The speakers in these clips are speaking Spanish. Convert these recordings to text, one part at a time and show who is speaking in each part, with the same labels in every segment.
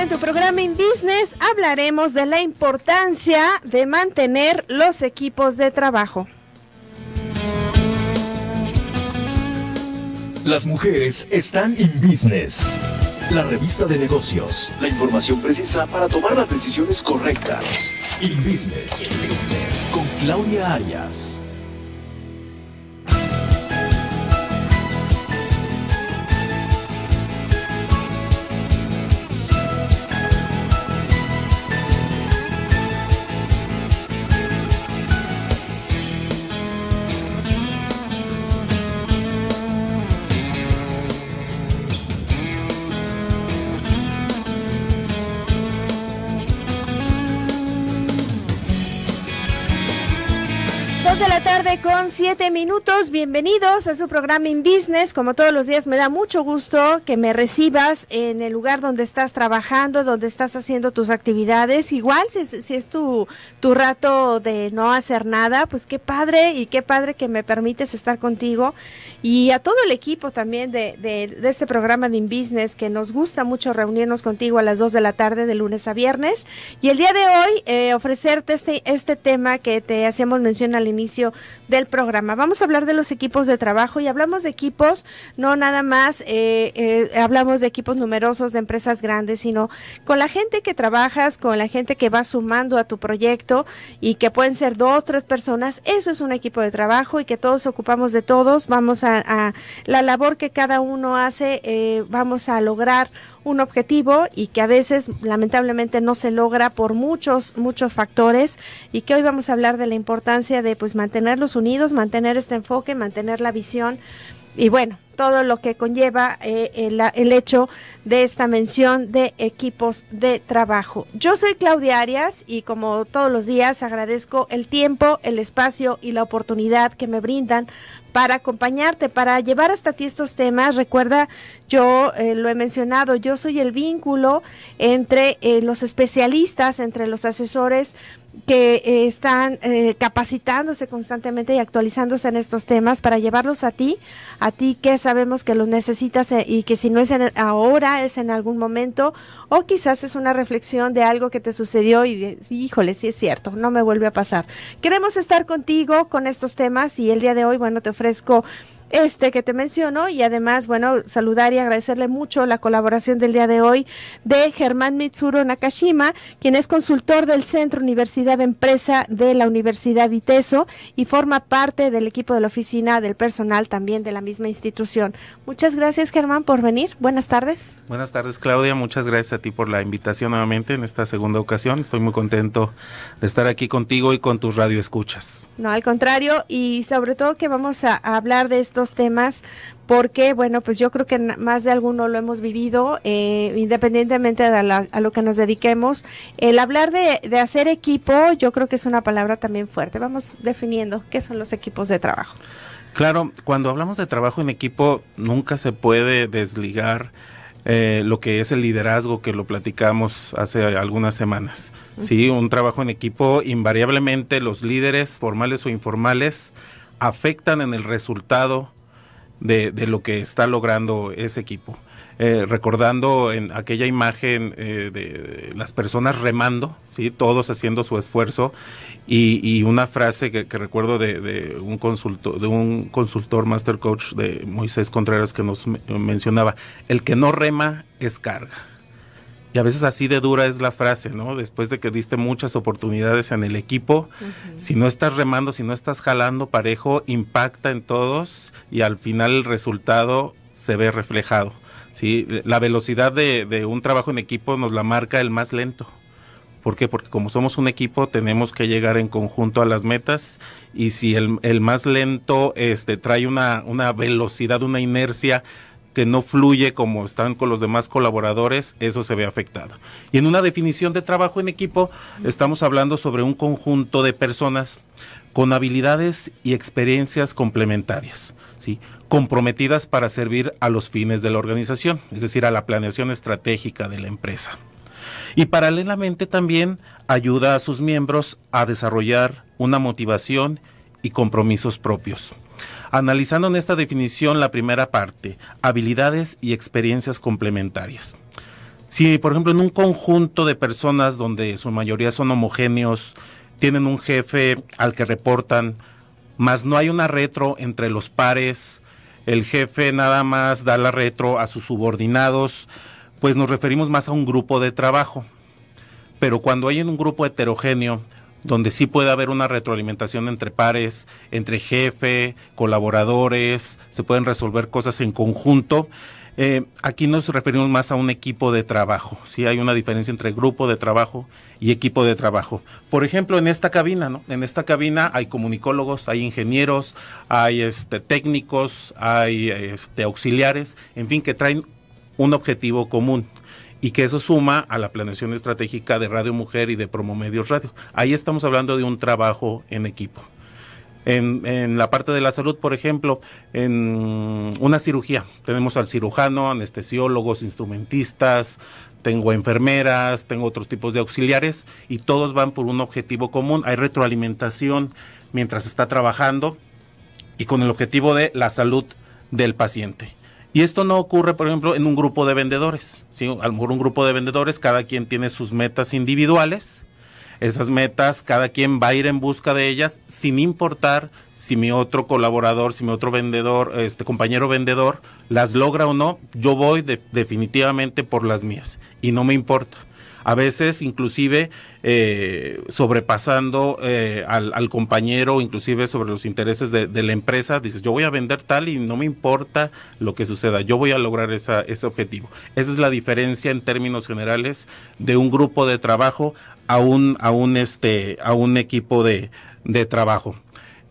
Speaker 1: en tu programa In Business hablaremos de la importancia de mantener los equipos de trabajo.
Speaker 2: Las mujeres están en business. La revista de negocios. La información precisa para tomar las decisiones correctas.
Speaker 1: In In business. Con Claudia Arias. siete minutos. Bienvenidos a su programa In Business. Como todos los días, me da mucho gusto que me recibas en el lugar donde estás trabajando, donde estás haciendo tus actividades. Igual, si, es tu, tu rato de no hacer nada, pues qué padre y qué padre que me permites estar contigo. Y a todo el equipo también de, de, de este programa de In Business, que nos gusta mucho reunirnos contigo a las 2 de la tarde, de lunes a viernes. Y el día de hoy, eh, ofrecerte este, este tema que te hacíamos mención al inicio del programa Vamos a hablar de los equipos de trabajo y hablamos de equipos, no nada más, eh, eh, hablamos de equipos numerosos, de empresas grandes, sino con la gente que trabajas, con la gente que va sumando a tu proyecto y que pueden ser dos, tres personas. Eso es un equipo de trabajo y que todos ocupamos de todos. Vamos a, la labor que cada uno hace, eh, vamos a lograr un objetivo y que a veces lamentablemente no se logra por muchos, muchos factores y que hoy vamos a hablar de la importancia de pues mantenerlos unidos, mantener este enfoque, mantener la visión y bueno, todo lo que conlleva eh, el, el, hecho de esta mención de equipos de trabajo. Yo soy Claudia Arias y como todos los días agradezco el tiempo, el espacio y la oportunidad que me brindan para acompañarte, para llevar hasta ti estos temas. Recuerda, yo eh, lo he mencionado, yo soy el vínculo entre eh, los especialistas, entre los asesores que eh, están eh, capacitándose constantemente y actualizándose en estos temas para llevarlos a ti, a ti que sabemos que los necesitas eh, y que si no es ahora es en algún momento o quizás es una reflexión de algo que te sucedió y de, híjole, sí es cierto, no me vuelve a pasar. Queremos estar contigo con estos temas y el día de hoy, bueno, te ofrezco este que te menciono y además, bueno, saludar y agradecerle mucho la colaboración del día de hoy de Germán Mitsuro Nakashima, quien es consultor del Centro Universidad de Empresa de la Universidad Viteso y forma parte del equipo de la oficina del personal también de la misma institución. Muchas gracias, Germán, por venir. Buenas tardes.
Speaker 2: Buenas tardes, Claudia. Muchas gracias a ti por la invitación nuevamente en esta segunda ocasión. Estoy muy contento de estar aquí contigo y con tus radioescuchas.
Speaker 1: No, al contrario, y sobre todo que vamos a hablar de esto temas porque, bueno, pues yo creo que más de alguno lo hemos vivido, eh, independientemente de a lo que nos dediquemos. El hablar de, hacer equipo, yo creo que es una palabra también fuerte. Vamos definiendo qué son los equipos de trabajo.
Speaker 2: Claro, cuando hablamos de trabajo en equipo, nunca se puede desligar eh, lo que es el liderazgo que lo platicamos hace algunas semanas. Sí, un trabajo en equipo, invariablemente los líderes, formales o informales, afectan en el resultado de, lo que está logrando ese equipo. Eh, recordando en aquella imagen eh, de las personas remando, ¿sí? todos haciendo su esfuerzo, y, una frase que, recuerdo de, de, un consultor, de un consultor master coach de Moisés Contreras que nos mencionaba, el que no rema es carga. Y a veces así de dura es la frase, ¿no? Después de que diste muchas oportunidades en el equipo, si no estás remando, si no estás jalando parejo, impacta en todos y al final el resultado se ve reflejado. ¿sí? La velocidad de, un trabajo en equipo nos la marca el más lento. ¿Por qué? Porque como somos un equipo tenemos que llegar en conjunto a las metas y si el, más lento este, trae una velocidad, una inercia que no fluye como están con los demás colaboradores, eso se ve afectado. Y en una definición de trabajo en equipo, estamos hablando sobre un conjunto de personas con habilidades y experiencias complementarias, comprometidas para servir a los fines de la organización, es decir, a la planeación estratégica de la empresa. Y paralelamente también ayuda a sus miembros a desarrollar una motivación y compromisos propios analizando en esta definición la primera parte, habilidades y experiencias complementarias. Si, por ejemplo, en un conjunto de personas donde su mayoría son homogéneos, tienen un jefe al que reportan, más no hay una retro entre los pares, el jefe nada más da la retro a sus subordinados, pues nos referimos más a un grupo de trabajo. Pero cuando hay en un grupo heterogéneo, donde sí puede haber una retroalimentación entre pares, entre jefe, colaboradores, se pueden resolver cosas en conjunto. Eh, aquí nos referimos más a un equipo de trabajo, ¿sí? Hay una diferencia entre grupo de trabajo y equipo de trabajo. Por ejemplo, en esta cabina, ¿no? En esta cabina hay comunicólogos, hay ingenieros, hay este, técnicos, hay este, auxiliares, en fin, que traen un objetivo común, y que eso suma a la planeación estratégica de Radio Mujer y de Promomedios Radio. Ahí estamos hablando de un trabajo en equipo. En, en, la parte de la salud, por ejemplo, en una cirugía, tenemos al cirujano, anestesiólogos, instrumentistas, tengo enfermeras, tengo otros tipos de auxiliares y todos van por un objetivo común. Hay retroalimentación mientras está trabajando y con el objetivo de la salud del paciente. Y esto no ocurre, por ejemplo, en un grupo de vendedores. Si A lo mejor un grupo de vendedores, cada quien tiene sus metas individuales. Esas metas, cada quien va a ir en busca de ellas, sin importar si mi otro colaborador, si mi otro vendedor, este compañero vendedor, las logra o no. Yo voy definitivamente por las mías y no me importa a veces inclusive eh, sobrepasando eh, al, compañero, inclusive sobre los intereses de, la empresa, dices, yo voy a vender tal y no me importa lo que suceda, yo voy a lograr ese objetivo. Esa es la diferencia en términos generales de un grupo de trabajo a un, a un, este, a un equipo de, trabajo.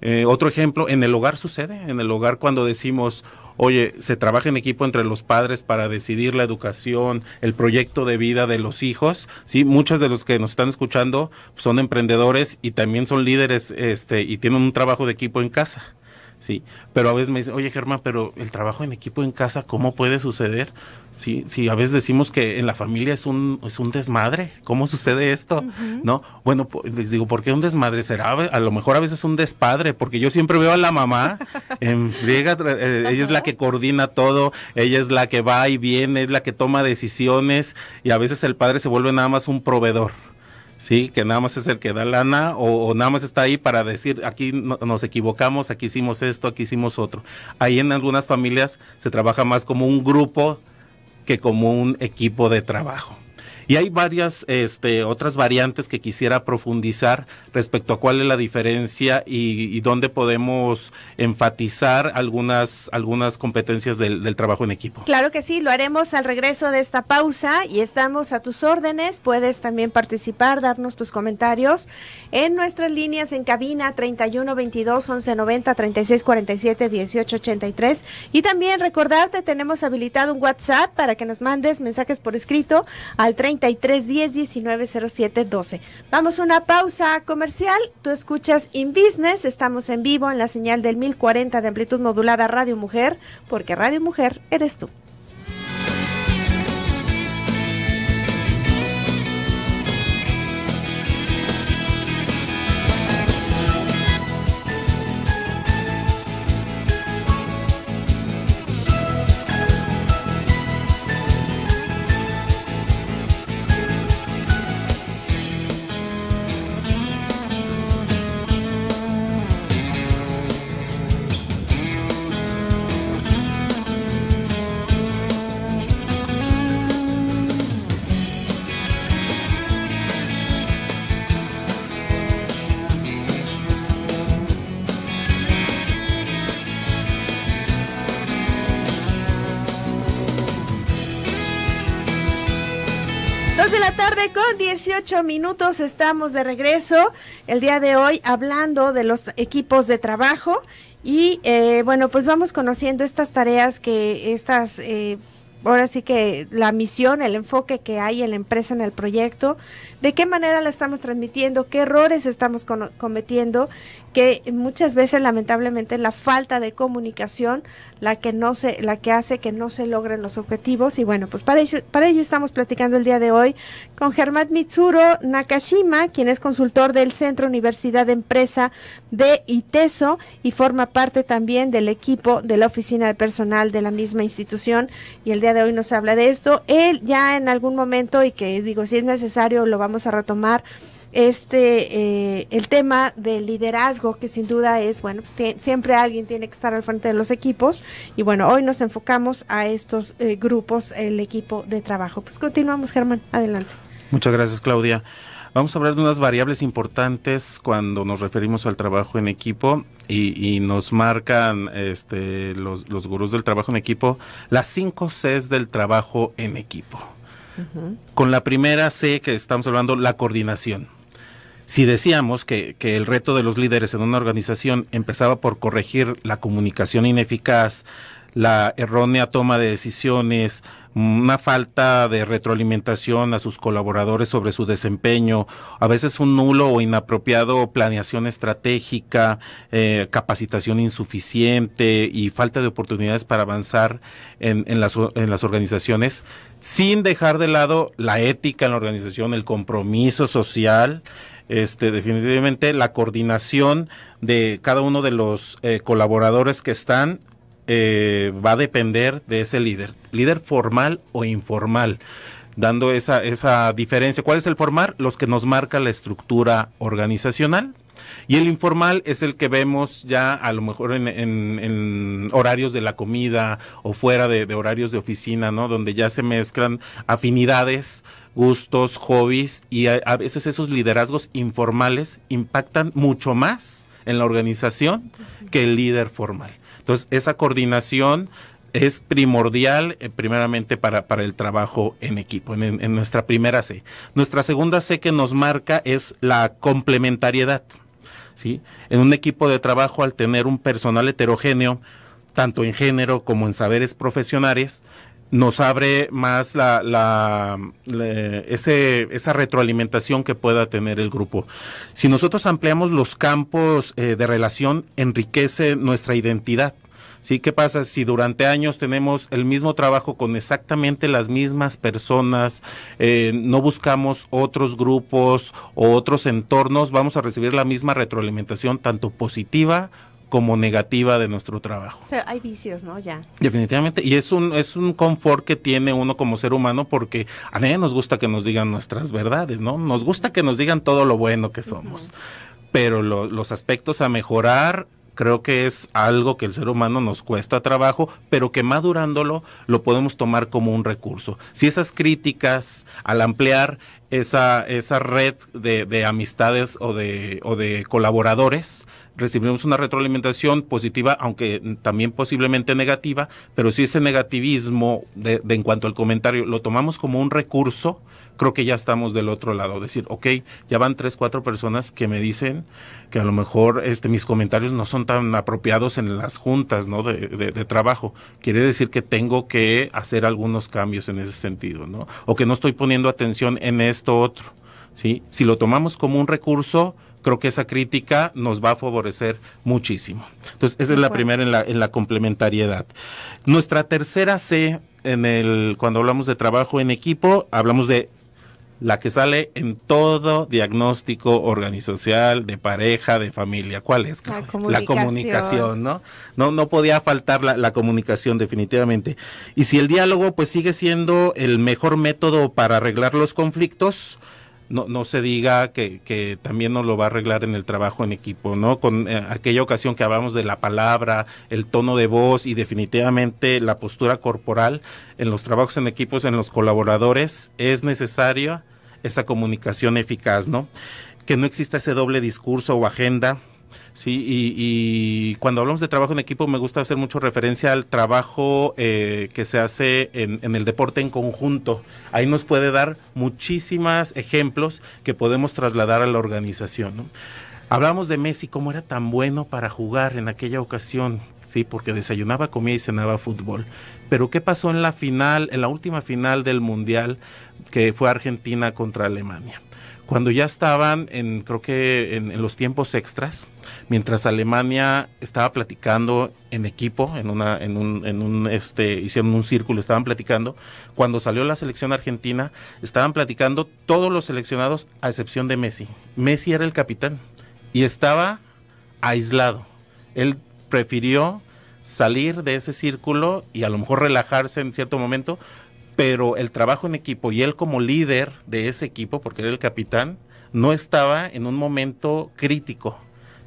Speaker 2: Eh, otro ejemplo, en el hogar sucede, en el hogar cuando decimos, oye, se trabaja en equipo entre los padres para decidir la educación, el proyecto de vida de los hijos, ¿sí? Muchos de los que nos están escuchando son emprendedores y también son líderes este, y tienen un trabajo de equipo en casa. Sí, pero a veces me dicen, oye Germán, pero el trabajo en equipo en casa, ¿cómo puede suceder? Sí, a veces decimos que en la familia es un, es un desmadre, ¿cómo sucede esto? ¿No? Bueno, les digo, ¿por qué un desmadre? Será a lo mejor a veces un despadre, porque yo siempre veo a la mamá eh, ella es la que coordina todo, ella es la que va y viene, es la que toma decisiones, y a veces el padre se vuelve nada más un proveedor. Sí, que nada más es el que da lana o, nada más está ahí para decir aquí nos equivocamos, aquí hicimos esto, aquí hicimos otro. Ahí en algunas familias se trabaja más como un grupo que como un equipo de trabajo. Y hay varias este, otras variantes que quisiera profundizar respecto a cuál es la diferencia y, dónde podemos enfatizar algunas, algunas competencias del, del trabajo en equipo.
Speaker 1: Claro que sí, lo haremos al regreso de esta pausa y estamos a tus órdenes. Puedes también participar, darnos tus comentarios en nuestras líneas en cabina 31 22 11 90 36 47 18 83. Y también recordarte, tenemos habilitado un WhatsApp para que nos mandes mensajes por escrito al 30 33 10 19 07 12. Vamos a una pausa comercial. Tú escuchas In Business. Estamos en vivo en la señal del 1040 de amplitud modulada Radio Mujer, porque Radio Mujer eres tú. 18 minutos estamos de regreso el día de hoy hablando de los equipos de trabajo y eh, bueno, pues vamos conociendo estas tareas que estas... Eh, ahora sí que la misión, el enfoque que hay en la empresa, en el proyecto, de qué manera la estamos transmitiendo, qué errores estamos cometiendo, que muchas veces lamentablemente la falta de comunicación la que no se la que hace que no se logren los objetivos y bueno, pues para ello, para ello estamos platicando el día de hoy con Germán Mitsuro Nakashima, quien es consultor del Centro Universidad de Empresa de ITESO y forma parte también del equipo de la oficina de personal de la misma institución y el día hoy nos habla de esto. Él ya en algún momento, y que digo, si es necesario, lo vamos a retomar, este eh, el tema del liderazgo que sin duda es bueno pues siempre alguien tiene que estar al frente de los equipos y bueno hoy nos enfocamos a estos eh, grupos el equipo de trabajo pues continuamos Germán adelante
Speaker 2: muchas gracias Claudia vamos a hablar de unas variables importantes cuando nos referimos al trabajo en equipo y, nos marcan este, los, los, gurús del trabajo en equipo las cinco Cs del trabajo en equipo. Con la primera C que estamos hablando, la coordinación. Si decíamos que, que, el reto de los líderes en una organización empezaba por corregir la comunicación ineficaz, la errónea toma de decisiones, una falta de retroalimentación a sus colaboradores sobre su desempeño, a veces un nulo o inapropiado planeación estratégica, eh, capacitación insuficiente y falta de oportunidades para avanzar en, las, en las organizaciones, sin dejar de lado la ética en la organización, el compromiso social, este, definitivamente la coordinación de cada uno de los eh, colaboradores que están eh, va a depender de ese líder, líder formal o informal, dando esa, esa diferencia. ¿Cuál es el formal? Los que nos marca la estructura organizacional. Y el informal es el que vemos ya a lo mejor en, horarios de la comida o fuera de, horarios de oficina, ¿no? Donde ya se mezclan afinidades, gustos, hobbies y a veces esos liderazgos informales impactan mucho más en la organización que el líder formal. Entonces, esa coordinación es primordial eh, primeramente para, el trabajo en equipo, en, en, nuestra primera C. Nuestra segunda C que nos marca es la complementariedad. ¿sí? En un equipo de trabajo, al tener un personal heterogéneo, tanto en género como en saberes profesionales, nos abre más la, la, esa retroalimentación que pueda tener el grupo. Si nosotros ampliamos los campos eh, de relación, enriquece nuestra identidad. ¿Sí? ¿Qué pasa si durante años tenemos el mismo trabajo con exactamente las mismas personas, eh, no buscamos otros grupos o otros entornos, vamos a recibir la misma retroalimentación tanto positiva como negativa de nuestro trabajo.
Speaker 1: O sea, hay vicios, ¿no? Ya.
Speaker 2: Definitivamente, y es un es un confort que tiene uno como ser humano porque a nadie nos gusta que nos digan nuestras verdades, ¿no? Nos gusta que nos digan todo lo bueno que somos. Pero los aspectos a mejorar creo que es algo que el ser humano nos cuesta trabajo, pero que madurándolo lo podemos tomar como un recurso. Si esas críticas al ampliar esa, esa red de, amistades o de, o de colaboradores. Recibimos una retroalimentación positiva, aunque también posiblemente negativa, pero si ese negativismo de, en cuanto al comentario lo tomamos como un recurso, creo que ya estamos del otro lado. Decir, ok, ya van tres, cuatro personas que me dicen que a lo mejor este, mis comentarios no son tan apropiados en las juntas de, trabajo. Quiere decir que tengo que hacer algunos cambios en ese sentido, ¿no? O que no estoy poniendo atención en eso, esto otro. ¿sí? Si lo tomamos como un recurso, creo que esa crítica nos va a favorecer muchísimo. Entonces, esa es la primera en la, en la complementariedad. Nuestra tercera C en el, cuando hablamos de trabajo en equipo, hablamos de la que sale en todo diagnóstico organizacional de pareja, de familia. ¿Cuál es? La comunicación, ¿no? No, no podía faltar la, la, comunicación definitivamente. Y si el diálogo pues sigue siendo el mejor método para arreglar los conflictos, no, no se diga que, también nos lo va a arreglar en el trabajo en equipo, ¿no? Con eh, aquella ocasión que hablamos de la palabra, el tono de voz y definitivamente la postura corporal en los trabajos en equipos, en los colaboradores, es necesaria esa comunicación eficaz, ¿no? Que no exista ese doble discurso o agenda Sí, y, cuando hablamos de trabajo en equipo me gusta hacer mucho referencia al trabajo eh, que se hace en, el deporte en conjunto. Ahí nos puede dar muchísimos ejemplos que podemos trasladar a la organización. Hablamos de Messi, cómo era tan bueno para jugar en aquella ocasión, sí, porque desayunaba, comía y cenaba fútbol. Pero ¿qué pasó en la final, en la última final del Mundial que fue Argentina contra Alemania? cuando ya estaban en, creo que en, los tiempos extras, mientras Alemania estaba platicando en equipo, en una, en un, este, hicieron un círculo, estaban platicando. Cuando salió la selección argentina, estaban platicando todos los seleccionados, a excepción de Messi. Messi era el capitán y estaba aislado. Él prefirió salir de ese círculo y a lo mejor relajarse en cierto momento, pero el trabajo en equipo y él como líder de ese equipo, porque era el capitán, no estaba en un momento crítico,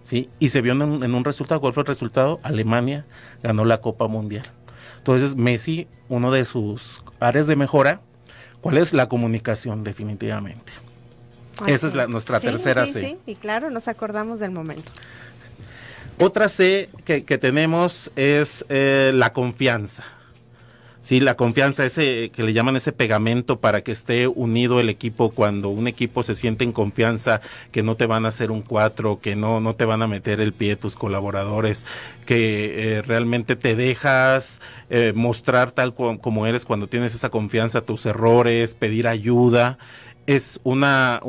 Speaker 2: ¿sí? Y se vio en un, resultado, ¿cuál fue el resultado? Alemania ganó la Copa Mundial. Entonces Messi, uno de sus áreas de mejora, ¿cuál es la comunicación definitivamente? Esa es nuestra tercera sí, C. Sí,
Speaker 1: y claro, nos acordamos del momento.
Speaker 2: Otra C que, tenemos es eh, la confianza. Sí, la confianza, ese que le llaman ese pegamento para que esté unido el equipo cuando un equipo se siente en confianza, que no te van a hacer un cuatro, que no, no te van a meter el pie tus colaboradores, que eh, realmente te dejas eh, mostrar tal como eres cuando tienes esa confianza, tus errores, pedir ayuda es una,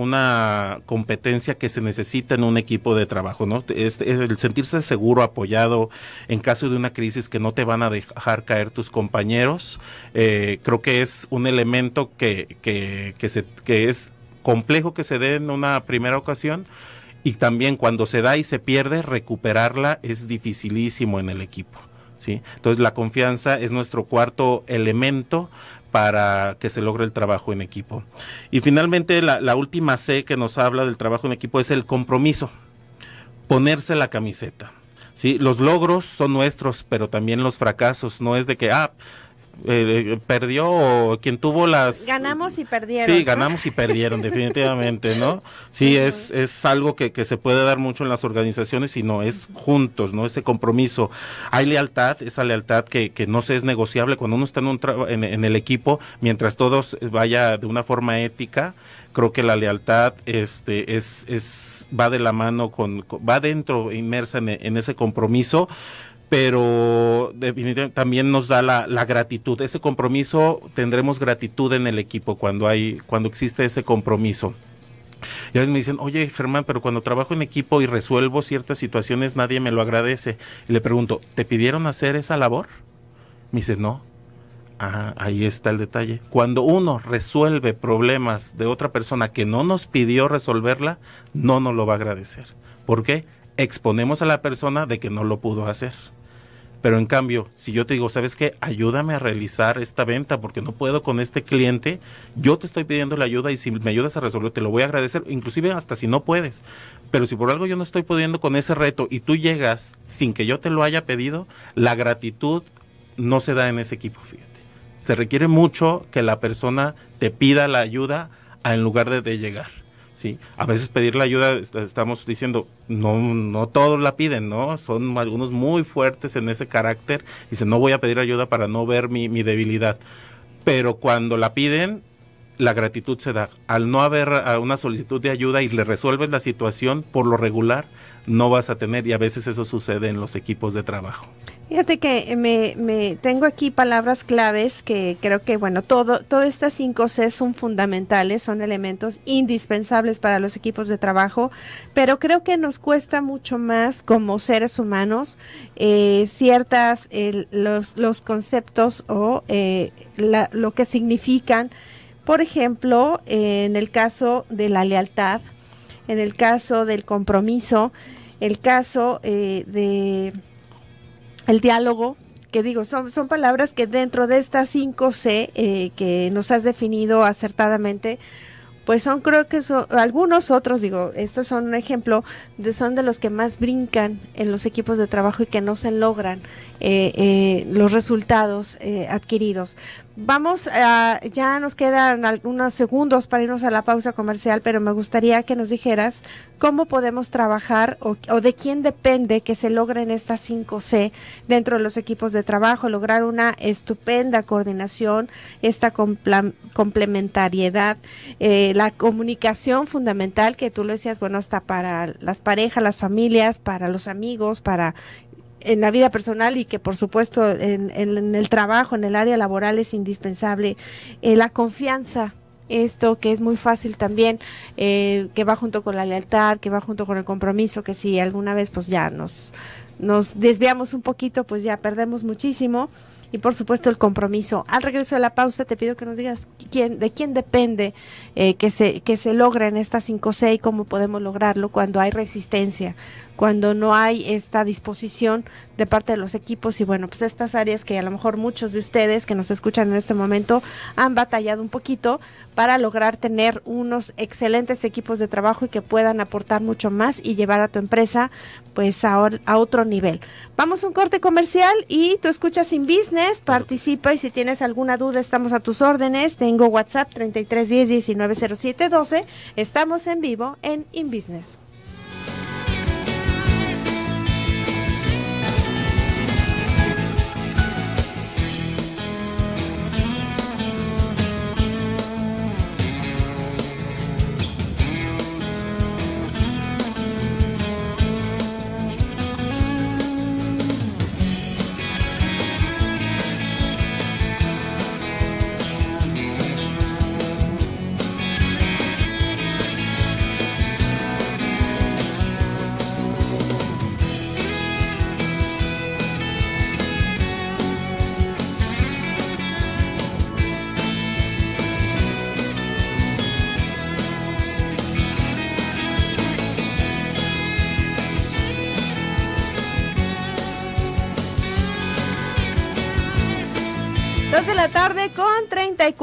Speaker 2: competencia que se necesita en un equipo de trabajo, ¿no? Este, es, el sentirse seguro, apoyado en caso de una crisis que no te van a dejar caer tus compañeros, eh, creo que es un elemento que, que es complejo que se dé en una primera ocasión, y también cuando se da y se pierde, recuperarla es dificilísimo en el equipo. ¿sí? Entonces la confianza es nuestro cuarto elemento para que se logre el trabajo en equipo. Y finalmente, la, última C que nos habla del trabajo en equipo es el compromiso, ponerse la camiseta. ¿sí? Los logros son nuestros, pero también los fracasos. No es de que, ah, eh, eh, perdió quien tuvo las...
Speaker 1: Ganamos y perdieron. Sí,
Speaker 2: ganamos y perdieron, definitivamente, ¿no? Sí, es, es algo que, que, se puede dar mucho en las organizaciones y no, es juntos, ¿no? Ese compromiso. Hay lealtad, esa lealtad que, no se es negociable cuando uno está en, un el equipo, mientras todos vaya de una forma ética, creo que la lealtad este es, es va de la mano con, va dentro inmersa en ese compromiso pero también nos da la, gratitud. Ese compromiso, tendremos gratitud en el equipo cuando, hay, cuando existe ese compromiso. Y a veces me dicen, oye Germán, pero cuando trabajo en equipo y resuelvo ciertas situaciones, nadie me lo agradece. Y le pregunto, ¿te pidieron hacer esa labor? Me dice, no. Ah, ahí está el detalle. Cuando uno resuelve problemas de otra persona que no nos pidió resolverla, no nos lo va a agradecer. ¿Por qué? Exponemos a la persona de que no lo pudo hacer. Pero en cambio, si yo te digo, ¿sabes qué? Ayúdame a realizar esta venta porque no puedo con este cliente, yo te estoy pidiendo la ayuda y si me ayudas a resolver, te lo voy a agradecer, inclusive hasta si no puedes. Pero si por algo yo no estoy pudiendo con ese reto y tú llegas sin que yo te lo haya pedido, la gratitud no se da en ese equipo, fíjate. Se requiere mucho que la persona te pida la ayuda en lugar de, de llegar. ¿sí? A veces pedir la ayuda, estamos diciendo, no, no todos la piden, ¿no? Son algunos muy fuertes en ese carácter, y dicen, no voy a pedir ayuda para no ver mi, mi debilidad. Pero cuando la piden, la gratitud se da. Al no haber ah, una solicitud de ayuda y le resuelves la situación, por lo regular no vas a tener y a veces eso sucede en los equipos de trabajo.
Speaker 1: Fíjate que eh, me, tengo aquí palabras claves que creo que, bueno, todo, todas estas cinco C son fundamentales, son elementos indispensables para los equipos de trabajo, pero creo que nos cuesta mucho más como seres humanos eh, ciertas, los, conceptos o eh, lo que significan por ejemplo, en el caso de la lealtad, en el caso del compromiso, el caso del eh, de el diálogo, que digo, son, palabras que dentro de estas 5C eh, que nos has definido acertadamente, pues son creo que son algunos otros, digo, estos son un ejemplo, de, son de los que más brincan en los equipos de trabajo y que no se logran eh, eh, los resultados eh, adquiridos. Vamos, a, ya nos quedan algunos segundos para irnos a la pausa comercial, pero me gustaría que nos dijeras cómo podemos trabajar o, de quién depende que se logren estas 5C dentro de los equipos de trabajo, lograr una estupenda coordinación, esta complementariedad. Eh, eh, la comunicación fundamental que tú lo decías, bueno, hasta para las parejas, las familias, para los amigos, para en la vida personal y que por supuesto en, el trabajo, en el área laboral es indispensable. Eh, la confianza, esto que es muy fácil también, eh, que va junto con la lealtad, que va junto con el compromiso, que si alguna vez pues ya nos, nos desviamos un poquito, pues ya perdemos muchísimo y por supuesto el compromiso. Al regreso de la pausa te pido que nos digas quién, de quién depende eh, que, se, que se logren estas 5C y cómo podemos lograrlo cuando hay resistencia cuando no hay esta disposición de parte de los equipos y bueno, pues estas áreas que a lo mejor muchos de ustedes que nos escuchan en este momento han batallado un poquito para lograr tener unos excelentes equipos de trabajo y que puedan aportar mucho más y llevar a tu empresa pues a, a otro nivel. Vamos a un corte comercial y tú escuchas In Business, participa y si tienes alguna duda estamos a tus órdenes. Tengo WhatsApp 3310190712, 12 Estamos en vivo en In Business.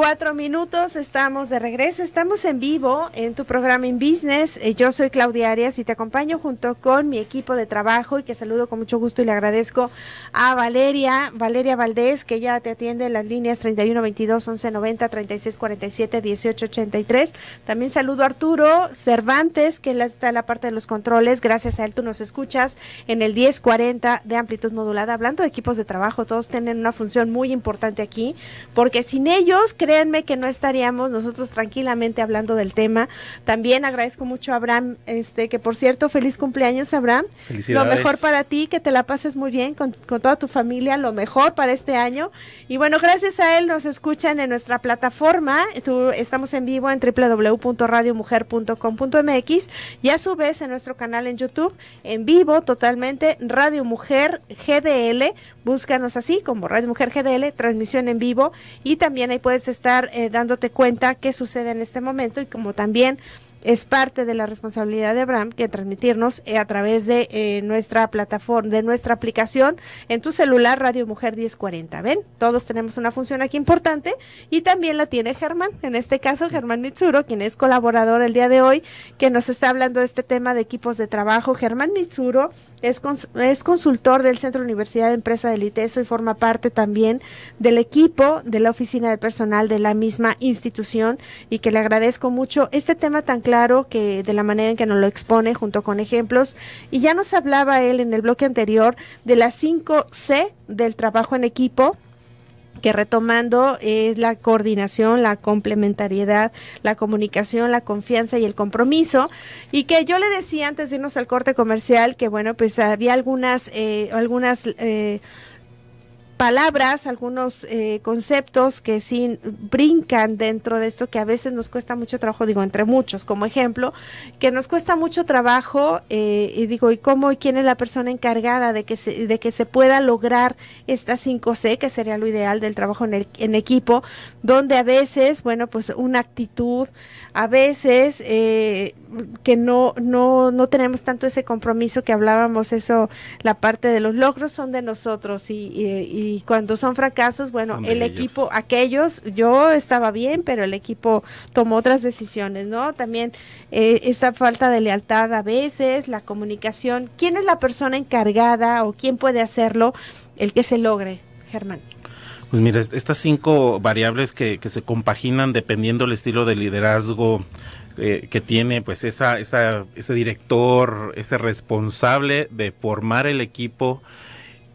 Speaker 1: cuatro minutos, estamos de regreso, estamos en vivo en tu programa en Business. Eh, yo soy Claudia Arias y te acompaño junto con mi equipo de trabajo y que saludo con mucho gusto y le agradezco a Valeria, Valeria Valdés, que ya te atiende en las líneas 31 22 11 90 36 47 18 83. También saludo a Arturo Cervantes, que está en la parte de los controles. Gracias a él tú nos escuchas en el 1040 de amplitud modulada. Hablando de equipos de trabajo, todos tienen una función muy importante aquí, porque sin ellos creo que no estaríamos nosotros tranquilamente hablando del tema. También agradezco mucho a Abraham, este, que por cierto, feliz cumpleaños, Abraham. Lo mejor para ti, que te la pases muy bien con, toda tu familia, lo mejor para este año. Y bueno, gracias a él nos escuchan en nuestra plataforma. Tú, estamos en vivo en www.radiomujer.com.mx y a su vez en nuestro canal en YouTube, en vivo totalmente, Radio Mujer GDL. Búscanos así como Radio Mujer GDL, transmisión en vivo. Y también ahí puedes estar eh, dándote cuenta qué sucede en este momento y como también es parte de la responsabilidad de Abraham que transmitirnos eh, a través de eh, nuestra plataforma, de nuestra aplicación en tu celular Radio Mujer 1040. ¿Ven? Todos tenemos una función aquí importante y también la tiene Germán, en este caso Germán Mitsuro, quien es colaborador el día de hoy, que nos está hablando de este tema de equipos de trabajo. Germán Mitsuro es, es consultor del Centro Universidad de Empresa del ITESO y forma parte también del equipo de la oficina de personal de la misma institución y que le agradezco mucho este tema tan claro que de la manera en que nos lo expone junto con ejemplos. Y ya nos hablaba él en el bloque anterior de las 5 C del trabajo en equipo que retomando es eh, la coordinación, la complementariedad, la comunicación, la confianza y el compromiso. Y que yo le decía antes de irnos al corte comercial que, bueno, pues había algunas, eh, algunas eh, palabras, algunos eh, conceptos que sí brincan dentro de esto que a veces nos cuesta mucho trabajo, digo, entre muchos, como ejemplo, que nos cuesta mucho trabajo, eh, y digo, ¿y cómo y quién es la persona encargada de que se, de que se pueda lograr esta 5C, que sería lo ideal del trabajo en, en equipo, donde a veces, bueno, pues una actitud, a veces eh, que no, no, no tenemos tanto ese compromiso que hablábamos, eso, la parte de los logros son de nosotros y y cuando son fracasos, bueno, el equipo, aquellos, yo estaba bien, pero el equipo tomó otras decisiones, ¿no? También eh, esta falta de lealtad a veces, la comunicación. ¿Quién es la persona encargada o quién puede hacerlo? El que se logre, Germán.
Speaker 2: Pues mira, estas cinco variables que, se compaginan dependiendo del estilo de liderazgo eh, que tiene pues esa, esa, ese director, ese responsable de formar el equipo,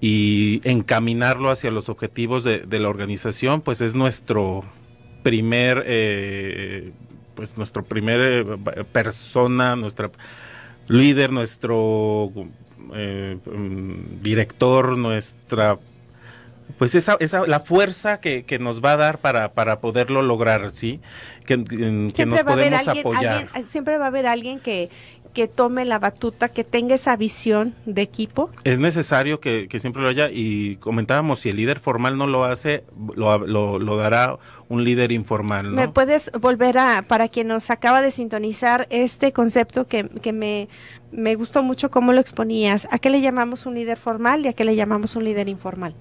Speaker 2: y encaminarlo hacia los objetivos de, la organización, pues es nuestro primer, eh, pues nuestro primer eh, persona, nuestra líder, nuestro eh, mm, director, nuestra pues esa, esa la fuerza que, nos va a dar para, para poderlo lograr, ¿sí? Que, nos podemos apoyar.
Speaker 1: siempre va a haber alguien que, que tome la batuta, que tenga esa visión de equipo.
Speaker 2: Es necesario que, siempre lo haya y comentábamos, si el líder formal no lo hace, lo, dará un líder informal. ¿Me
Speaker 1: puedes volver a, para quien nos acaba de sintonizar, este concepto que, me, me gustó mucho cómo lo exponías? ¿A qué le llamamos un líder formal y a qué le llamamos un líder informal?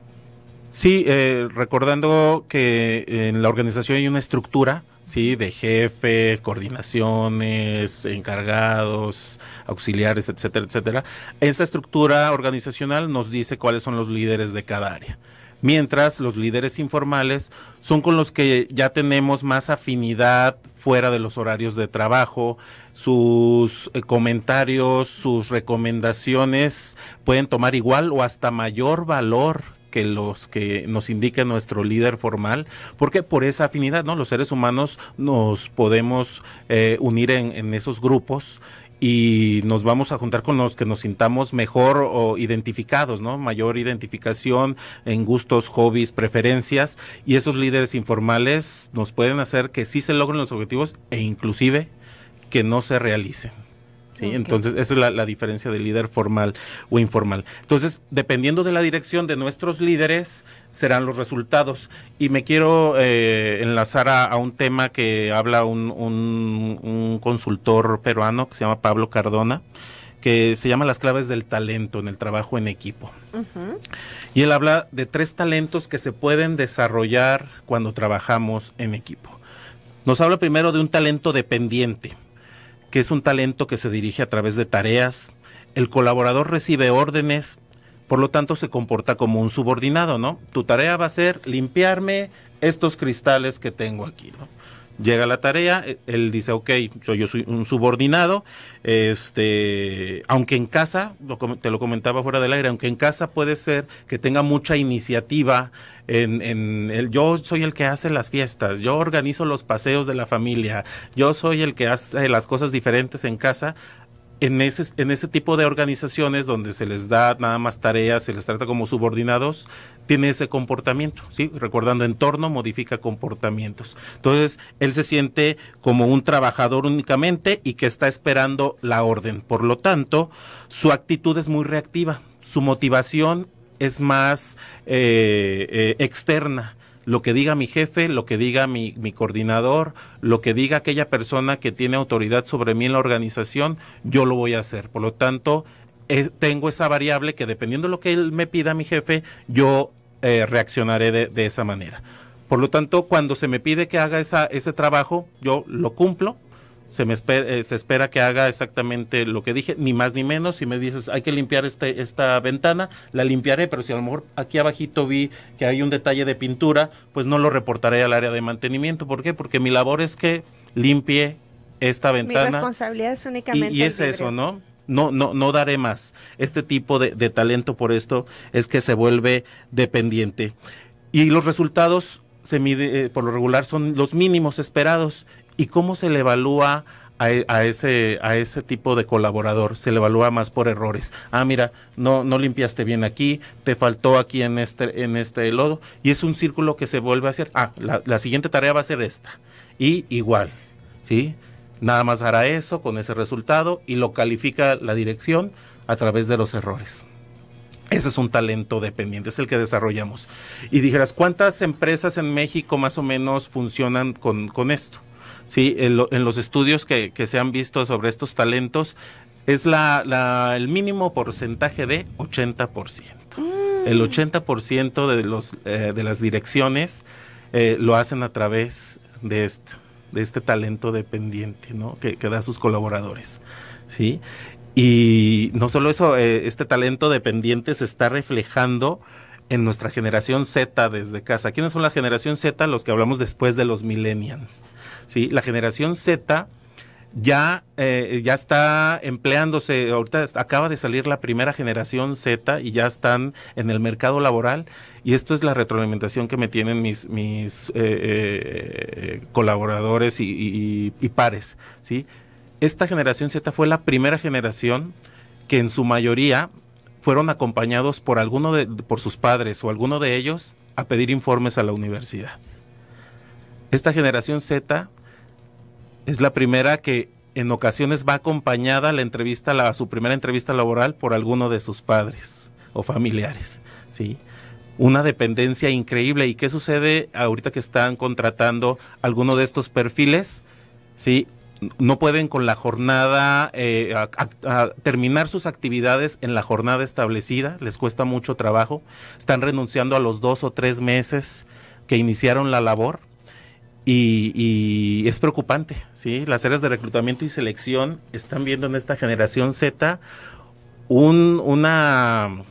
Speaker 2: Sí, eh, recordando que en la organización hay una estructura, sí, de jefe, coordinaciones, encargados, auxiliares, etcétera, etcétera. Esa estructura organizacional nos dice cuáles son los líderes de cada área. Mientras los líderes informales son con los que ya tenemos más afinidad fuera de los horarios de trabajo, sus eh, comentarios, sus recomendaciones pueden tomar igual o hasta mayor valor que los que nos indique nuestro líder formal, porque por esa afinidad, ¿no? Los seres humanos nos podemos eh, unir en, esos grupos y nos vamos a juntar con los que nos sintamos mejor o identificados, ¿no? Mayor identificación en gustos, hobbies, preferencias y esos líderes informales nos pueden hacer que sí se logren los objetivos e inclusive que no se realicen. ¿sí? Entonces, esa es la, diferencia de líder formal o informal. Entonces, dependiendo de la dirección de nuestros líderes, serán los resultados. Y me quiero eh, enlazar a, un tema que habla un, un, consultor peruano que se llama Pablo Cardona que se llama las claves del talento en el trabajo en equipo. Y él habla de tres talentos que se pueden desarrollar cuando trabajamos en equipo. Nos habla primero de un talento dependiente que es un talento que se dirige a través de tareas, el colaborador recibe órdenes, por lo tanto se comporta como un subordinado, ¿no? Tu tarea va a ser limpiarme estos cristales que tengo aquí, ¿no? llega la tarea, e, él dice, ok, soy yo soy un subordinado, este, aunque en casa, te lo comentaba fuera del aire, aunque en casa puede ser que tenga mucha iniciativa en, en el, yo soy el que hace las fiestas, yo organizo los paseos de la familia, yo soy el que hace las cosas diferentes en casa, en ese, en ese tipo de organizaciones donde se les da nada más tareas, se les trata como subordinados, tiene ese comportamiento, ¿sí? Recordando entorno, modifica comportamientos. Entonces, él se siente como un trabajador únicamente y que está esperando la orden. Por lo tanto, su actitud es muy reactiva, su motivación es más eh, eh, externa lo que diga mi jefe, lo que diga mi, coordinador, lo que diga aquella persona que tiene autoridad sobre mí en la organización, yo lo voy a hacer. Por lo tanto, eh, tengo esa variable que dependiendo de lo que él me pida mi jefe, yo eh, reaccionaré de, esa manera. Por lo tanto, cuando se me pide que haga esa, ese trabajo, yo lo cumplo, se, me espera, eh, se espera que haga exactamente lo que dije, ni más ni menos. Si me dices, hay que limpiar este, esta ventana, la limpiaré, pero si a lo mejor aquí abajito vi que hay un detalle de pintura, pues no lo reportaré al área de mantenimiento. ¿Por qué? Porque mi labor es que limpie esta ventana. Mi
Speaker 1: responsabilidad es únicamente. Y, es eso,
Speaker 2: ¿no? No, no, no daré más. Este tipo de, talento por esto es que se vuelve dependiente. Y los resultados se mide, eh, por lo regular son los mínimos esperados ¿Y cómo se le evalúa e, a, ese, tipo de colaborador? Se le evalúa más por errores. Ah, mira, no, limpiaste bien aquí, te faltó aquí este, en este, lodo. Y es un círculo que se vuelve a hacer. Ah, la, siguiente tarea va a ser esta. Y igual, ¿sí? Nada más hará eso con ese resultado y lo califica la dirección a través de los errores. Ese es un talento dependiente, es el que desarrollamos. Y dijeras, ¿cuántas empresas en México más o menos funcionan con esto? ¿sí? En, los estudios que, se han visto sobre estos talentos, es el mínimo porcentaje de 80%. Mm. El 80% eh, de, las direcciones eh, lo hacen a través de de este talento dependiente que, que da sus colaboradores. Y no solo eso, eh, este talento dependiente se está reflejando en nuestra generación Z desde casa. ¿Quiénes son la generación Z? Los que hablamos después de los millennials. ¿sí? La generación Z ya, eh, ya está empleándose, ahorita acaba de salir la primera generación Z y ya están en el mercado laboral y esto es la retroalimentación que me tienen mis, mis eh, eh, colaboradores y, pares. ¿sí? Esta generación Z fue la primera generación que en su mayoría fueron acompañados por alguno de por sus padres o alguno de ellos a pedir informes a la universidad. Esta generación Z es la primera que en ocasiones va acompañada la entrevista la, su primera entrevista laboral por alguno de sus padres o familiares, ¿sí? Una dependencia increíble y qué sucede ahorita que están contratando alguno de estos perfiles, ¿sí? no pueden con la jornada eh, terminar sus actividades en la jornada establecida, les cuesta mucho trabajo, están renunciando a los dos o tres meses que iniciaron la labor y, es preocupante, ¿sí? Las áreas de reclutamiento y selección están viendo en esta generación Z un, una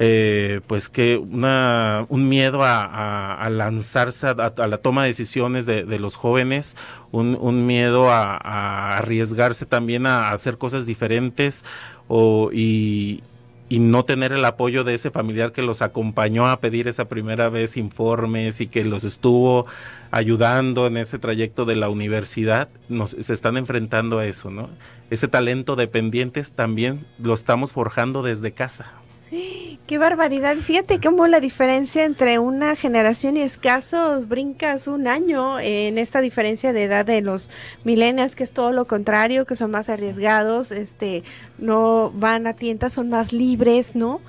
Speaker 2: eh, pues que una, un miedo a, lanzarse a, la toma de decisiones de, los jóvenes, un, miedo a, arriesgarse también a hacer cosas diferentes o, y, no tener el apoyo de ese familiar que los acompañó a pedir esa primera vez informes y que los estuvo ayudando en ese trayecto de la universidad, nos, se están enfrentando a eso, ¿no? Ese talento dependientes también lo estamos forjando desde casa.
Speaker 1: Qué barbaridad. Fíjate cómo la diferencia entre una generación y escasos brincas un año en esta diferencia de edad de los millennials, que es todo lo contrario, que son más arriesgados, este, no van a tientas, son más libres, ¿no?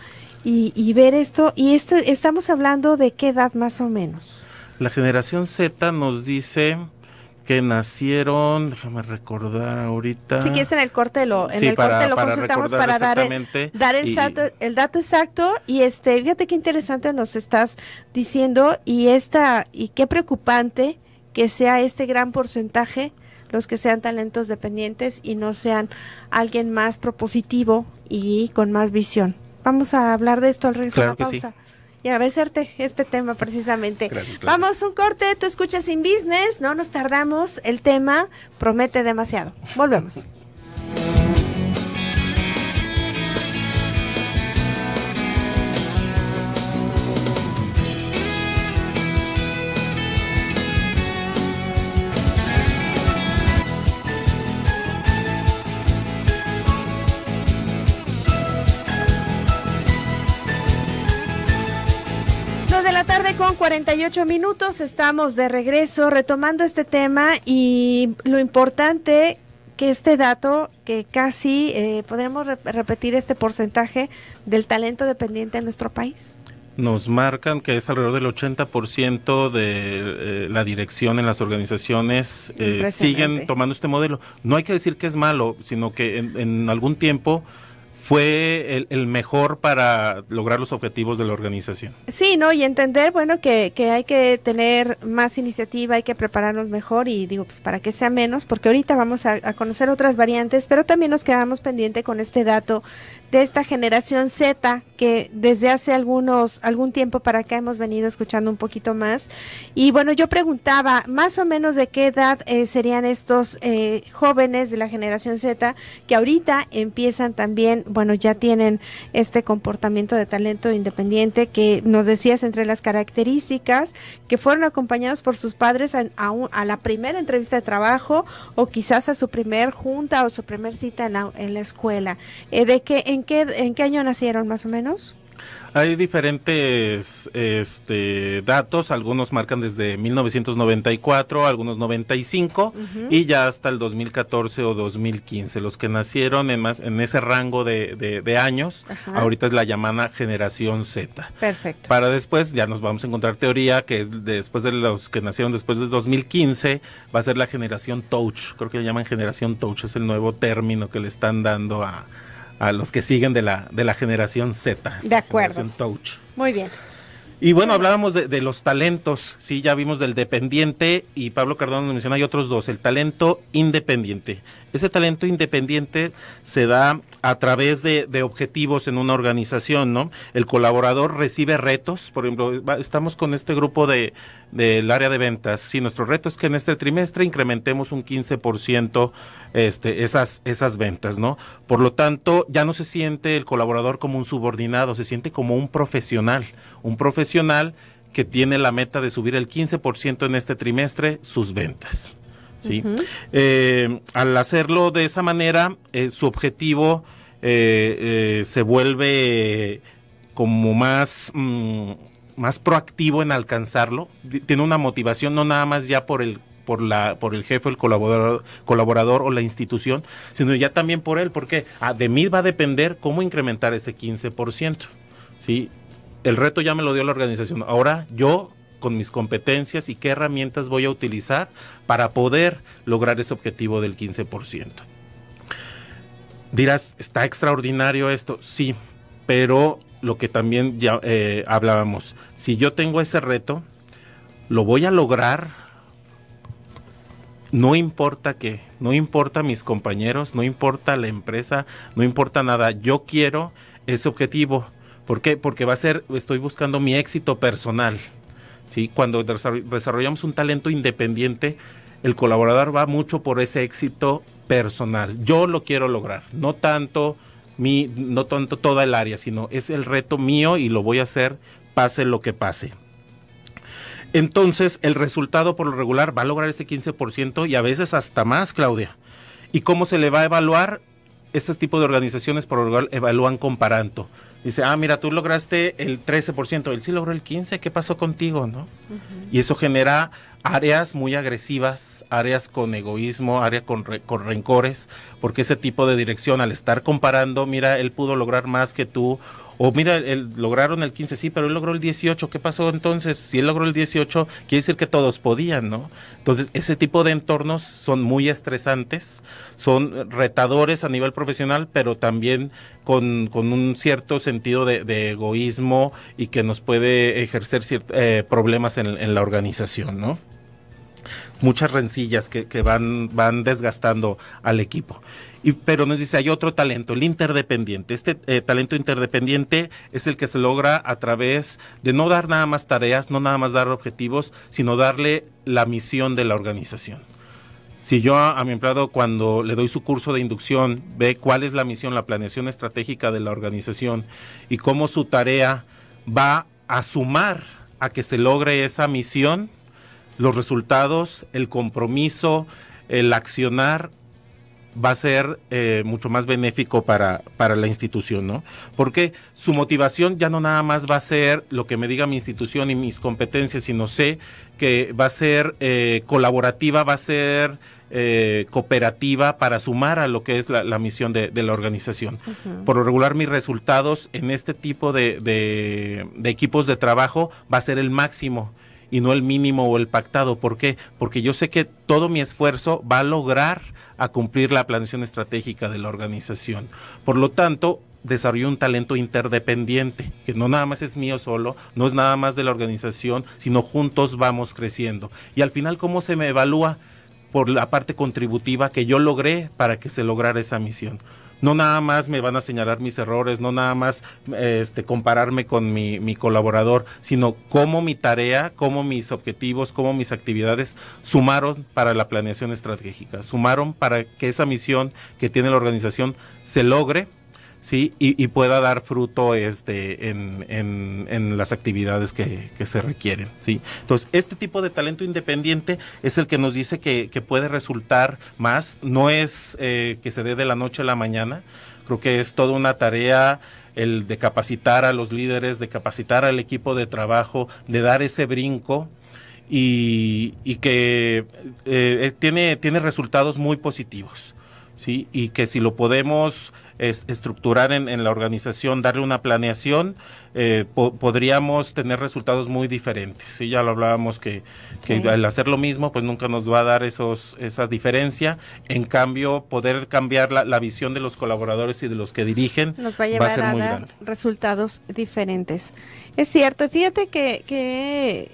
Speaker 1: Y, ver esto, y esto, estamos hablando de qué edad más o menos.
Speaker 2: La generación Z nos dice que nacieron, déjame recordar ahorita. Si quieres
Speaker 1: en el corte lo, en el para, corte lo para dar, el, dato, exacto y este, fíjate qué interesante nos estás diciendo y esta y qué preocupante que sea este gran porcentaje los que sean talentos dependientes y no sean alguien más propositivo y con más visión. Vamos a hablar de esto al regreso a pausa y agradecerte este tema precisamente. Vamos, un corte, tú escuchas sin business, no nos tardamos, el tema promete demasiado. Volvemos. 48 minutos, estamos de regreso retomando este tema y lo importante que este dato, que casi eh, podremos repetir este porcentaje del talento dependiente en nuestro país.
Speaker 2: Nos marcan que es alrededor del 80% de eh, la dirección en las organizaciones eh, siguen tomando este modelo. No hay que decir que es malo, sino que en algún tiempo fue el, mejor para lograr los objetivos de la organización.
Speaker 1: Sí, ¿no? Y entender, bueno, que, que, hay que tener más iniciativa, hay que prepararnos mejor y digo, pues para que sea menos, porque ahorita vamos a, conocer otras variantes, pero también nos quedamos pendiente con este dato de esta generación Z que desde hace algunos algún tiempo para acá hemos venido escuchando un poquito más y bueno yo preguntaba más o menos de qué edad eh, serían estos eh, jóvenes de la generación Z que ahorita empiezan también bueno, ya tienen este comportamiento de talento independiente que nos decías entre las características, que fueron acompañados por sus padres a, la primera entrevista de trabajo o quizás a su primer junta o su primer cita en la, escuela. Eh, ¿De en qué, en qué año nacieron más o menos?
Speaker 2: Hay diferentes este, datos, algunos marcan desde 1994, algunos 95 y ya hasta el 2014 o 2015. Los que nacieron en, ese rango de, años, ahorita es la llamada generación Z. Perfecto. Para después ya nos vamos a encontrar teoría que es después de los que nacieron después del 2015, va a ser la generación Touch. Creo que le llaman generación Touch, es el nuevo término que le están dando a, a los que siguen de la, de la generación Z.
Speaker 1: De acuerdo. Touch. Muy bien.
Speaker 2: Y bueno, hablábamos de, de, los talentos, sí, ya vimos del dependiente y Pablo Cardona nos menciona, hay otros dos, el talento independiente. Ese talento independiente se da a través de, objetivos en una organización, ¿no? El colaborador recibe retos, por ejemplo, estamos con este grupo de del área de ventas, si nuestro reto es que en este trimestre incrementemos un 15% este, esas, esas ventas, ¿no? Por lo tanto, ya no se siente el colaborador como un subordinado, se siente como un profesional, un profesional que tiene la meta de subir el 15% en este trimestre sus ventas. ¿sí? Eh, al hacerlo de esa manera, eh, su objetivo eh, se vuelve como más, mm, más proactivo en alcanzarlo. Tiene una motivación no nada más ya por el por, la, por el jefe, el colaborador, colaborador o la institución, sino ya también por él, porque ah, de mí va a depender cómo incrementar ese 15%. ¿sí? El reto ya me lo dio la organización. Ahora yo con mis competencias y qué herramientas voy a utilizar para poder lograr ese objetivo del 15%. Dirás, está extraordinario esto, sí, pero lo que también ya eh, hablábamos, si yo tengo ese reto, lo voy a lograr, no importa qué, no importa mis compañeros, no importa la empresa, no importa nada, yo quiero ese objetivo. ¿Por qué? Porque va a ser, estoy buscando mi éxito personal. Cuando desarrollamos un talento independiente, el colaborador va mucho por ese éxito personal. Yo lo quiero lograr, no tanto mi, no tanto toda el área, sino es el reto mío y lo voy a hacer pase lo que pase. Entonces, el resultado por lo regular va a lograr ese 15% y a veces hasta más, Claudia. ¿Y cómo se le va a evaluar? Este tipo de organizaciones por lo evalúan comparando. Dice, ah, mira, tú lograste el 13%, él sí logró el 15%, ¿qué pasó contigo? ¿no? Y eso genera áreas muy agresivas, áreas con egoísmo, áreas con, con, rencores, porque ese tipo de dirección al estar comparando, mira, él pudo lograr más que tú, o mira, él, lograron el 15, sí, pero él logró el 18, ¿qué pasó entonces? Si él logró el 18, quiere decir que todos podían, ¿no? Entonces, ese tipo de entornos son muy estresantes, son retadores a nivel profesional, pero también con, un cierto sentido de, egoísmo y que nos puede ejercer eh, problemas en, en la organización, ¿no? muchas rencillas que, van, van desgastando al equipo. pero nos dice, hay otro talento, el interdependiente. Este eh, talento interdependiente es el que se logra a través de no dar nada más tareas, no nada más dar objetivos, sino darle la misión de la organización. Si yo a, mi empleado cuando le doy su curso de inducción ve cuál es la misión, la planeación estratégica de la organización y cómo su tarea va a sumar a que se logre esa misión, los resultados, el compromiso, el accionar va a ser eh, mucho más benéfico para, para la institución, ¿no? Porque su motivación ya no nada más va a ser lo que me diga mi institución y mis competencias, sino sé que va a ser eh, colaborativa, va a ser eh, cooperativa para sumar a lo que es la, misión de, la organización. Por lo regular, mis resultados en este tipo de, de, equipos de trabajo va a ser el máximo y no el mínimo o el pactado. ¿Por qué? Porque yo sé que todo mi esfuerzo va a lograr a cumplir la planeación estratégica de la organización. Por lo tanto, desarrollé un talento interdependiente, que no nada más es mío solo, no es nada más de la organización, sino juntos vamos creciendo. Y al final, ¿cómo se me evalúa? Por la parte contributiva que yo logré para que se lograra esa misión no nada más me van a señalar mis errores, no nada más este, compararme con mi, mi colaborador, sino cómo mi tarea, cómo mis objetivos, cómo mis actividades sumaron para la planeación estratégica, sumaron para que esa misión que tiene la organización se logre ¿sí? Y, pueda dar fruto este, en, las actividades que, se requieren. Entonces, este tipo de talento independiente es el que nos dice que, puede resultar más, no es eh, que se dé de la noche a la mañana, creo que es toda una tarea el de capacitar a los líderes, de capacitar al equipo de trabajo, de dar ese brinco. Y, que eh, eh, tiene, tiene resultados muy positivos. ¿sí? y que si lo podemos estructurar en, la organización, darle una planeación, eh, podríamos tener resultados muy diferentes. ¿sí? Ya lo hablábamos que, al hacer lo mismo, pues nunca nos va a dar esos, esa diferencia. En cambio, poder cambiar la, visión de los colaboradores y de los que dirigen va a, ser muy dar
Speaker 1: resultados diferentes. Es cierto, fíjate que, que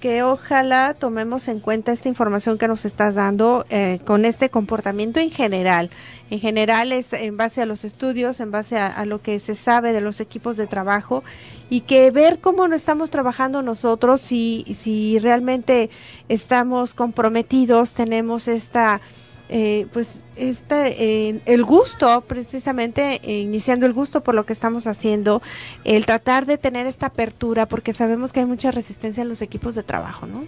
Speaker 1: que ojalá tomemos en cuenta esta información que nos estás dando eh, con este comportamiento en general. En general es en base a los estudios, en base a, lo que se sabe de los equipos de trabajo y que ver cómo no estamos trabajando nosotros, y si realmente estamos comprometidos, tenemos esta eh, pues este, el gusto, precisamente eh, iniciando el gusto por lo que estamos haciendo, el tratar de tener esta apertura, porque sabemos que hay mucha resistencia en los equipos de trabajo, ¿no?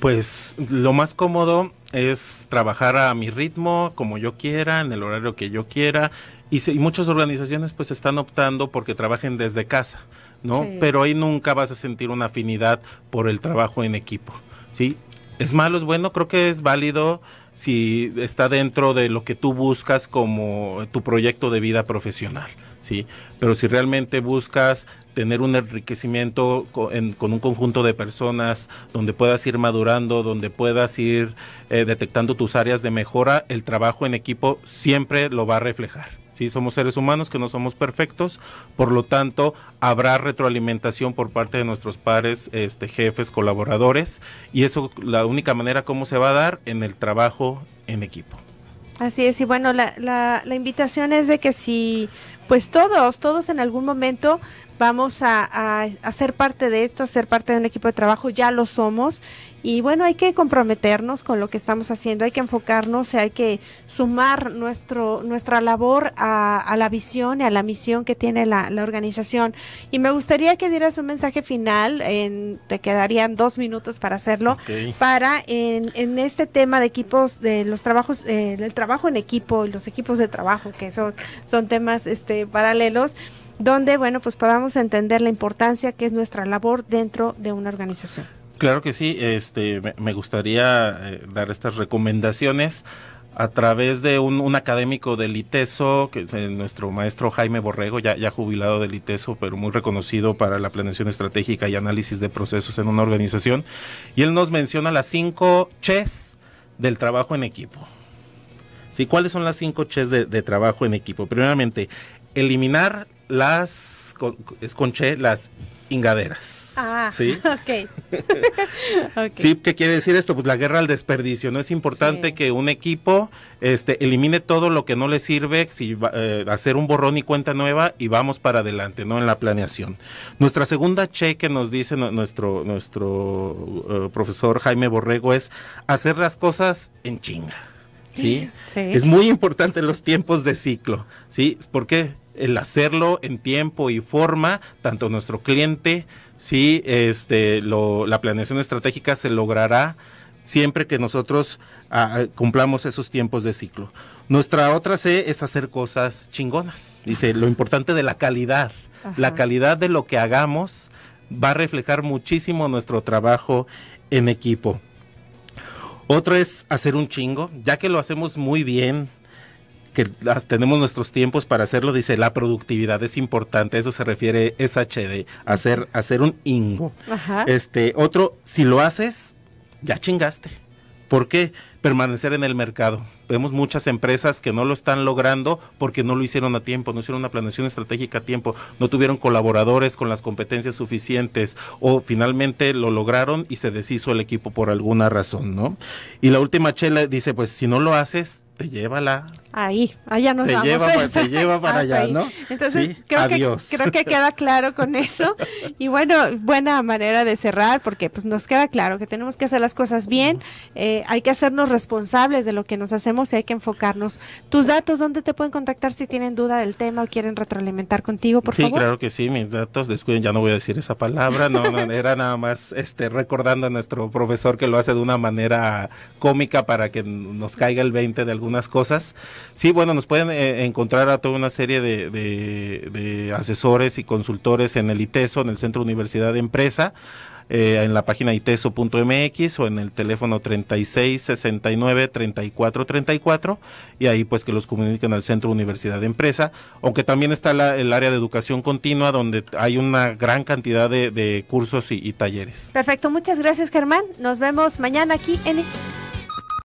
Speaker 2: Pues lo más cómodo es trabajar a mi ritmo, como yo quiera, en el horario que yo quiera. Y, muchas organizaciones pues están optando porque trabajen desde casa, ¿no? Pero ahí nunca vas a sentir una afinidad por el trabajo en equipo, ¿sí? es malo, es bueno, creo que es válido si está dentro de lo que tú buscas como tu proyecto de vida profesional, ¿sí? Pero si realmente buscas tener un enriquecimiento con, un conjunto de personas donde puedas ir madurando, donde puedas ir eh, detectando tus áreas de mejora, el trabajo en equipo siempre lo va a reflejar. ¿sí? Somos seres humanos que no somos perfectos, por lo tanto habrá retroalimentación por parte de nuestros pares, este, jefes, colaboradores, y eso la única manera cómo se va a dar en el trabajo en equipo.
Speaker 1: Así es, y bueno, la, la, la invitación es de que si, pues todos, todos en algún momento vamos a, hacer a, parte de esto, a ser parte de un equipo de trabajo, ya lo somos, y bueno, hay que comprometernos con lo que estamos haciendo, hay que enfocarnos, hay que sumar nuestro, nuestra labor a, la visión y a la misión que tiene la, organización. Y me gustaría que dieras un mensaje final, te quedarían dos minutos para hacerlo, para en, este tema de equipos, de los trabajos, eh, del trabajo en equipo y los equipos de trabajo, que son, son temas este, paralelos donde bueno pues podamos entender la importancia que es nuestra labor dentro de una organización.
Speaker 2: Claro que sí, este, me gustaría eh, dar estas recomendaciones a través de un, académico del ITESO, que es eh, nuestro maestro Jaime Borrego, ya, ya, jubilado del ITESO, pero muy reconocido para la planeación estratégica y análisis de procesos en una organización. Y él nos menciona las cinco ches del trabajo en equipo. ¿Cuáles son las cinco ches de, trabajo en equipo? Primeramente, eliminar las, las
Speaker 1: Ah, ¿sí?
Speaker 2: ok. ¿Sí? ¿Qué quiere decir esto? Pues la guerra al desperdicio, ¿no? Es importante que un equipo este, elimine todo lo que no le sirve, si, eh, hacer un borrón y cuenta nueva y vamos para adelante, ¿no? En la planeación. Nuestra segunda che que nos dice nuestro, nuestro eh, profesor Jaime Borrego es hacer las cosas en chinga. ¿Sí? ¿sí? Es muy importante los tiempos de ciclo, ¿sí? ¿Por qué? el hacerlo en tiempo y forma, tanto nuestro cliente, si este, la planeación estratégica se logrará siempre que nosotros ah, ah, cumplamos esos tiempos de ciclo. Nuestra otra C es hacer cosas chingonas. Dice, lo importante de la calidad. La calidad de lo que hagamos va a reflejar muchísimo nuestro trabajo en equipo. Otro es hacer un chingo, ya que lo hacemos muy bien, que tenemos nuestros tiempos para hacerlo, dice, la productividad es importante, eso se refiere SHD, hacer, hacer un ingo. Este, otro, si lo haces, ya chingaste. ¿Por qué? Permanecer en el mercado. Vemos muchas empresas que no lo están logrando porque no lo hicieron a tiempo, no hicieron una planeación estratégica a tiempo, no tuvieron colaboradores con las competencias suficientes o finalmente lo lograron y se deshizo el equipo por alguna razón, ¿no? Y la última chela dice, pues si no lo haces, te llévala.
Speaker 1: Ahí, allá nos Lleva, te lleva para allá, ¿no? Entonces, creo, Que, creo que queda claro con eso. Y bueno, buena manera de cerrar, porque pues nos queda claro que tenemos que hacer las cosas bien, eh, hay que hacernos responsables de lo que nos hacemos y hay que enfocarnos. Tus datos, ¿dónde te pueden contactar si tienen duda del tema o quieren retroalimentar contigo, por sí, favor? Sí, claro
Speaker 2: que sí, mis datos, descuiden, ya no voy a decir esa palabra, no, no era nada más este recordando a nuestro profesor que lo hace de una manera cómica para que nos caiga el 20 del algunas cosas. Sí, bueno, nos pueden eh, encontrar a toda una serie de, asesores y consultores en el ITESO, en el Centro Universidad de Empresa, eh, en la página iteso.mx o en el teléfono 36 69 34 34 y ahí pues que los comuniquen al Centro Universidad de Empresa, aunque también está el área de educación continua donde hay una gran cantidad de, cursos y, y talleres.
Speaker 1: Perfecto, muchas gracias Germán, nos vemos mañana aquí en...